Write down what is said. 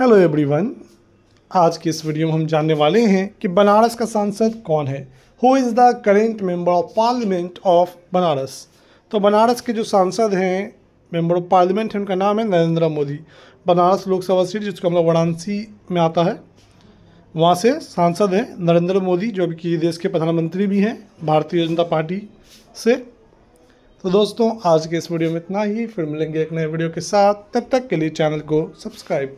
hello everyone आज के इस वीडियो में हम जानने वाले हैं कि बनारस का सांसद कौन है who is the current member of parliament of Banaras तो बनारस के जो सांसद हैं मेंबर ऑफ पार्लियामेंट हैं उनका नाम है नरेंद्र मोदी बनारस लोकसभा सीट जिसको हम लोग वाराणसी में आता है वहाँ से सांसद हैं नरेंद्र मोदी जो कि देश के प्रधानमंत्री भी हैं भारतीय जनता पार्टी से तो दोस्तों आज के इस वीडियो में इतना ही फिर मिलेंगे एक नए वीडियो के साथ तब तक के लिए चैनल को सब्सक्राइब